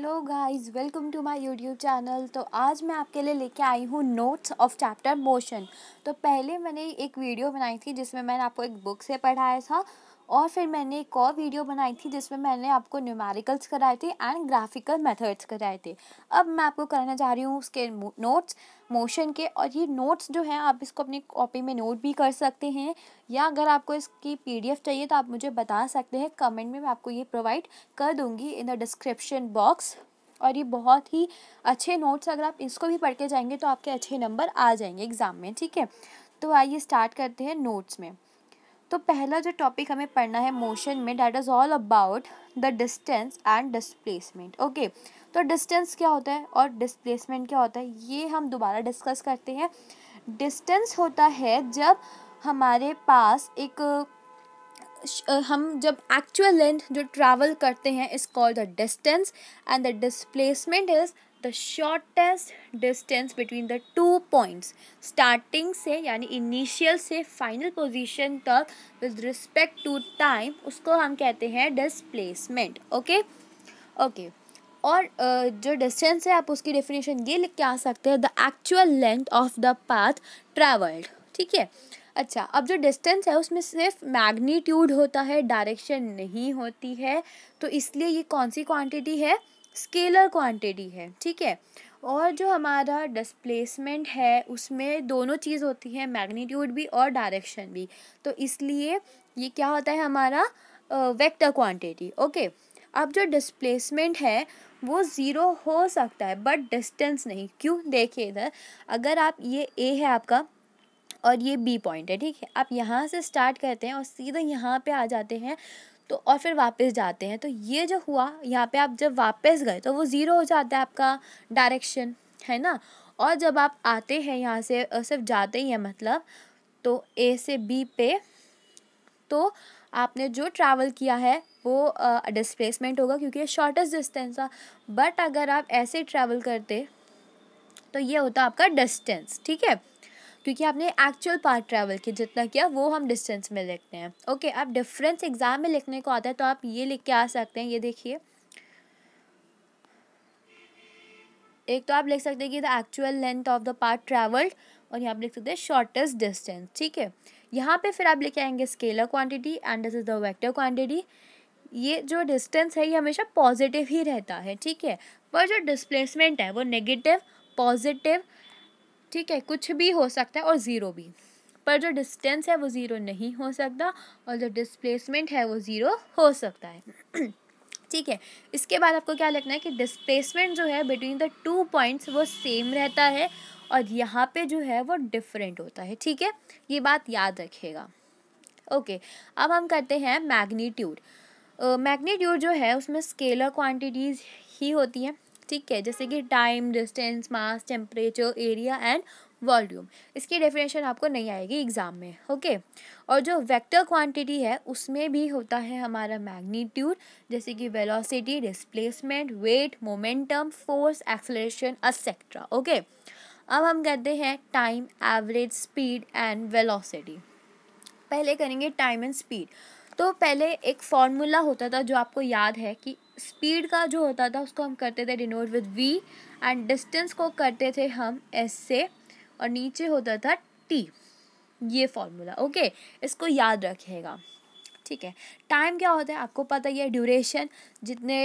hello guys welcome to my YouTube channel तो आज मैं आपके लिए लेके आई हूँ नोट्स ऑफ चैप्टर मोशन तो पहले मैंने एक वीडियो बनाई थी जिसमें मैंने आपको एक बुक से पढ़ाया था और फिर मैंने एक और वीडियो बनाई थी जिसमें मैंने आपको न्यूमेरिकल्स कराए थे एंड ग्राफिकल मेथड्स कराए थे अब मैं आपको कराना चाह रही हूँ उसके नोट्स मोशन के और ये नोट्स जो हैं आप इसको अपनी कॉपी में नोट भी कर सकते हैं या अगर आपको इसकी पीडीएफ चाहिए तो आप मुझे बता सकते हैं कमेंट में मैं आपको ये प्रोवाइड कर दूँगी इन द डिस्क्रिप्शन बॉक्स और ये बहुत ही अच्छे नोट्स अगर आप इसको भी पढ़ के जाएंगे तो आपके अच्छे नंबर आ जाएंगे एग्ज़ाम में ठीक है तो आइए स्टार्ट करते हैं नोट्स में तो पहला जो टॉपिक हमें पढ़ना है मोशन में that is all about the distance and displacement okay तो डिस्टेंस क्या होता है और डिस्प्लेसमेंट क्या होता है ये हम दोबारा डिस्कस करते हैं डिस्टेंस होता है जब हमारे पास एक हम जब एक्चुअल लेंथ जो ट्रैवल करते हैं is called the distance and the displacement is the shortest distance between the two points starting से यानी इनिशियल से फाइनल पोजिशन तक विद रिस्पेक्ट टू टाइम उसको हम कहते हैं डिसप्लेसमेंट ओके ओके और जो डिस्टेंस है आप उसकी डेफिनेशन ये लिख के आ सकते हैं the actual length of the path travelled ठीक है अच्छा अब जो डिस्टेंस है उसमें सिर्फ मैग्नीट्यूड होता है डायरेक्शन नहीं होती है तो इसलिए ये कौन सी क्वांटिटी है स्केलर क्वांटिटी है ठीक है और जो हमारा डिस्प्लेसमेंट है उसमें दोनों चीज़ होती है मैग्नीट्यूड भी और डायरेक्शन भी तो इसलिए ये क्या होता है हमारा वेक्टर क्वांटिटी ओके अब जो डिस्प्लेसमेंट है वो ज़ीरो हो सकता है बट डिस्टेंस नहीं क्यों देखिए इधर अगर आप ये ए है आपका और ये बी पॉइंट है ठीक है आप यहाँ से स्टार्ट करते हैं और सीधे यहाँ पे आ जाते हैं तो और फिर वापस जाते हैं तो ये जो हुआ यहाँ पे आप जब वापस गए तो वो ज़ीरो हो जाता है आपका डायरेक्शन है ना और जब आप आते हैं यहाँ से सिर्फ जाते ही हैं मतलब तो ए से बी पे तो आपने जो ट्रैवल किया है वो डिस्प्लेसमेंट uh, होगा क्योंकि ये शॉर्टेस्ट डिस्टेंस था बट अगर आप ऐसे ट्रैवल करते तो ये होता आपका डिस्टेंस ठीक है क्योंकि आपने एक्चुअल पार्ट ट्रैवल किया जितना किया वो हम डिस्टेंस में लिखते हैं ओके आप डिफरेंस एग्ज़ाम में लिखने को आता है तो आप ये लिख के आ सकते हैं ये देखिए एक तो आप लिख सकते हैं कि the actual length of the part travelled और यहाँ आप लिख सकते हैं शॉर्टेस्ट डिस्टेंस ठीक है यहाँ पे फिर आप लेके आएंगे scalar quantity and this is the vector quantity ये जो डिस्टेंस है ये हमेशा पॉजिटिव ही रहता है ठीक है पर जो डिस्प्लेसमेंट है वो नेगेटिव पॉजिटिव ठीक है कुछ भी हो सकता है और ज़ीरो भी पर जो डिस्टेंस है वो ज़ीरो नहीं हो सकता और जो डिस्प्लेसमेंट है वो ज़ीरो हो सकता है ठीक है इसके बाद आपको क्या लगना है कि डिस्प्लेसमेंट जो है बिटवीन द टू पॉइंट्स वो सेम रहता है और यहाँ पे जो है वो डिफरेंट होता है ठीक है ये बात याद रखिएगा ओके अब हम करते हैं मैग्नीट्यूड मैग्नीट्यूड जो है उसमें स्केलर क्वांटिटीज़ ही होती हैं ठीक है जैसे कि time distance mass temperature area and volume इसकी डेफिनेशन आपको नहीं आएगी एग्ज़ाम में ओके और जो वेक्टर क्वांटिटी है उसमें भी होता है हमारा मैग्नीट्यूड जैसे कि velocity displacement weight momentum force acceleration etcetera okay अब हम कहते हैं time average speed and velocity पहले करेंगे टाइम एंड स्पीड तो पहले एक फॉर्मूला होता था जो आपको याद है कि स्पीड का जो होता था उसको हम करते थे denote with V and distance को करते थे हम एस से और नीचे होता था टी ये फॉर्मूला ओके इसको याद रखिएगा ठीक है टाइम क्या होता है आपको पता ही है ड्यूरेशन जितने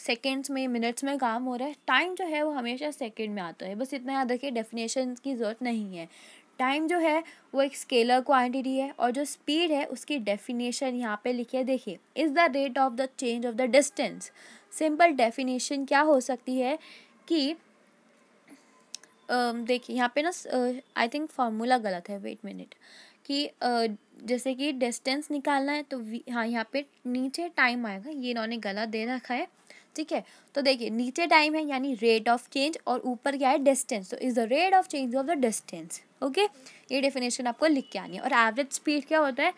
सेकेंड्स में मिनट्स में काम हो रहा है टाइम जो है वो हमेशा सेकेंड में आता है बस इतना याद रखिए डेफिनेशन की ज़रूरत नहीं है टाइम जो है वो एक स्केलर क्वांटिटी है और जो स्पीड है उसकी डेफिनेशन यहाँ पे लिखी है देखिए is the rate of the change of the distance simple definition क्या हो सकती है कि देखिए यहाँ पे ना आई थिंक फार्मूला गलत है वेट मिनट कि जैसे कि डिस्टेंस निकालना है तो हाँ यहाँ पे नीचे टाइम आएगा ये इन्होंने गलत दे रखा है ठीक है तो देखिए नीचे टाइम है यानी रेट ऑफ चेंज और ऊपर क्या है डिस्टेंस तो is the rate of change of the distance okay ये डेफिनेशन आपको लिख के आनी है और एवरेज स्पीड क्या होता है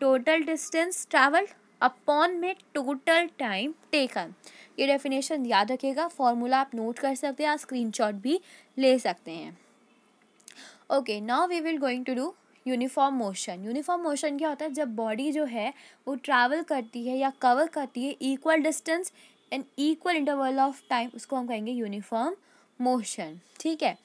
टोटल डिस्टेंस ट्रैवल्ड अपॉन में टोटल टाइम टेकन ये डेफिनेशन याद रखिएगा फॉर्मूला आप नोट कर सकते हैं स्क्रीन शॉट भी ले सकते हैं okay now we will going to do uniform motion uniform motion क्या होता है जब बॉडी जो है वो ट्रैवल करती है या कवर करती है equal distance in equal interval of time उसको हम कहेंगे यूनिफॉर्म मोशन ठीक है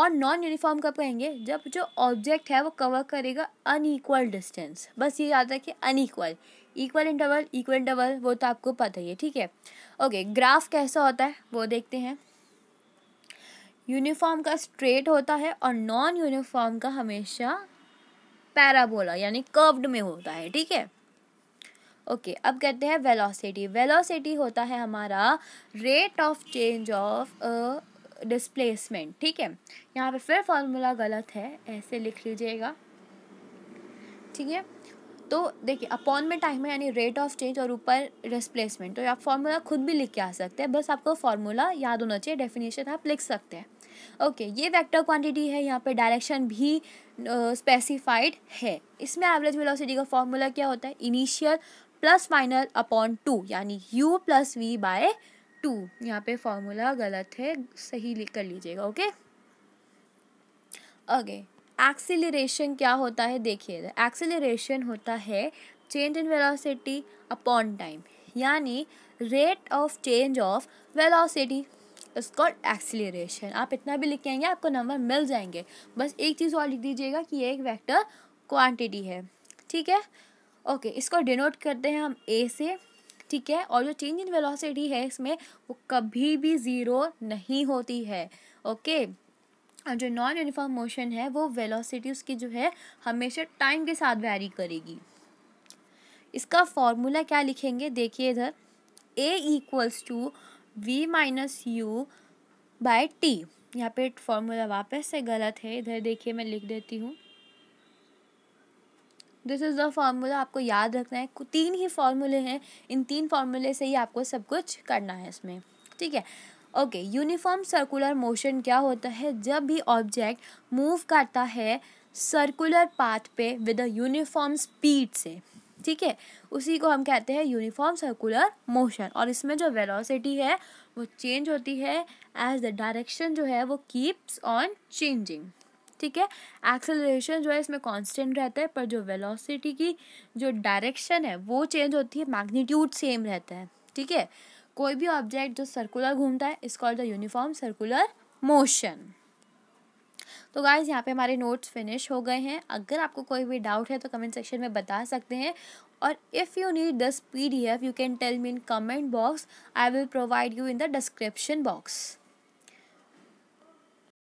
और नॉन यूनिफॉर्म कब कहेंगे जब जो ऑब्जेक्ट है वो कवर करेगा अनईक्वल डिस्टेंस बस ये याद रखिए unequal equal interval equal interval वो तो आपको पता ही है ठीक है ओके ग्राफ कैसा होता है वो देखते हैं यूनिफॉर्म का स्ट्रेट होता है और नॉन यूनिफॉर्म का हमेशा पैराबोला यानी कर्व्ड में होता है ठीक है ओके अब कहते हैं वेलोसिटी वेलोसिटी होता है हमारा rate of change of displacement ठीक है यहाँ पे फिर फॉर्मूला गलत है ऐसे लिख लीजिएगा ठीक है तो देखिए अपॉन में टाइम है यानी रेट ऑफ चेंज और ऊपर डिस्प्लेसमेंट तो आप फॉर्मूला खुद भी लिख के आ सकते हैं बस आपको फॉर्मूला याद होना चाहिए डेफिनेशन आप लिख सकते हैं ओके okay, ये वेक्टर क्वांटिटी है यहाँ पे डायरेक्शन भी स्पेसिफाइड uh, है इसमें एवरेज वेलोसिटी का फॉर्मूला क्या होता है initial plus final upon two यानी u plus V by two यहाँ पे फॉर्मूला गलत है सही लिख कर लीजिएगा ओके अगे एक्सिलेशन क्या होता है देखिए एक्सिलेशन होता है change in velocity upon time यानी rate of change of velocity it's acceleration आप इतना भी लिख के आएंगे आपको नंबर मिल जाएंगे बस एक चीज़ और लिख दीजिएगा कि ये एक वेक्टर क्वांटिटी है ठीक है ओके इसको डिनोट करते हैं हम ए से ठीक है और जो चेंज इन वेलोसिटी है इसमें वो कभी भी ज़ीरो नहीं होती है ओके और जो नॉन यूनिफॉर्म मोशन है वो वेलोसिटी उसकी जो है हमेशा टाइम के साथ वैरी करेगी इसका फॉर्मूला क्या लिखेंगे देखिए इधर A equals to V minus U by T यहाँ पे फॉर्मूला वापस से गलत है इधर देखिए मैं लिख देती हूँ दिस इज़ द फार्मूला आपको याद रखना है तीन ही फार्मूले हैं इन तीन फार्मूले से ही आपको सब कुछ करना है इसमें ठीक है ओके यूनिफॉर्म सर्कुलर मोशन क्या होता है जब भी ऑब्जेक्ट मूव करता है सर्कुलर पाथ पे विद अ यूनिफॉर्म स्पीड से ठीक है उसी को हम कहते हैं यूनिफॉर्म सर्कुलर मोशन और इसमें जो वेलोसिटी है वो चेंज होती है एज द डायरेक्शन जो है वो कीप्स ऑन चेंजिंग ठीक है एक्सेलरेशन जो है इसमें कांस्टेंट रहता है पर जो वेलोसिटी की जो डायरेक्शन है वो चेंज होती है मैग्नीट्यूड सेम रहता है ठीक है कोई भी ऑब्जेक्ट जो सर्कुलर घूमता है is called the uniform circular motion तो गाइज यहाँ पे हमारे नोट्स फिनिश हो गए हैं अगर आपको कोई भी डाउट है तो कमेंट सेक्शन में बता सकते हैं और if you need this P D F you can tell me in comment box I will provide you in the description box